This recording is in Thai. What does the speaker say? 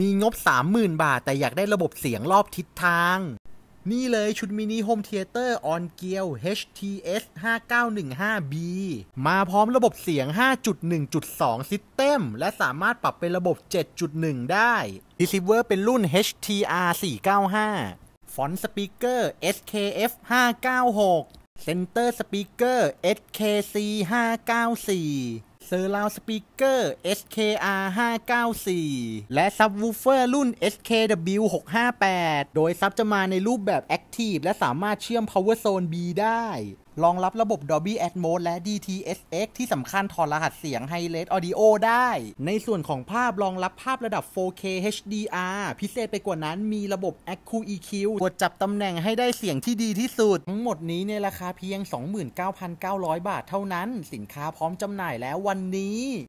มีงบ 30,000 บาท แต่อยากได้ระบบเสียงรอบทิศทาง นี่เลยชุดมินิโฮมเทเตอร์ออนเกียว HTS 5915B มาพร้อมระบบเสียง 5.1.2ิสเต็มและสามารถปรับเป็นระบบ 7.1 ได้ Receiver เป็นรุ่น HTR 495ฟอนต์สปีกเกอร์ SKF 596ตอร์สปีกเกอร์ SKC 594เซอร์ราวสปีกเกอร์ SKR 594และซับวูเฟอร์รุ่น SKW 658โดยซับจะมาในรูปแบบ Active และสามารถเชื่อม Power Zone B ได้รองรับระบบ Dolby Atmos และ DTS:X ที่สำคัญถอดรหัสเสียงฮเล e อ Audio ได้ ในส่วนของภาพรองรับภาพระดับ 4K HDR พิเศษไปกว่านั้นมีระบบ Accu EQ กดจับตำแหน่งให้ได้เสียงที่ดีที่สุด ทั้งหมดนี้ในราคาเพียง 29,900 บาทเท่านั้น สินค้าพร้อมจำหน่ายแล้ววันนี้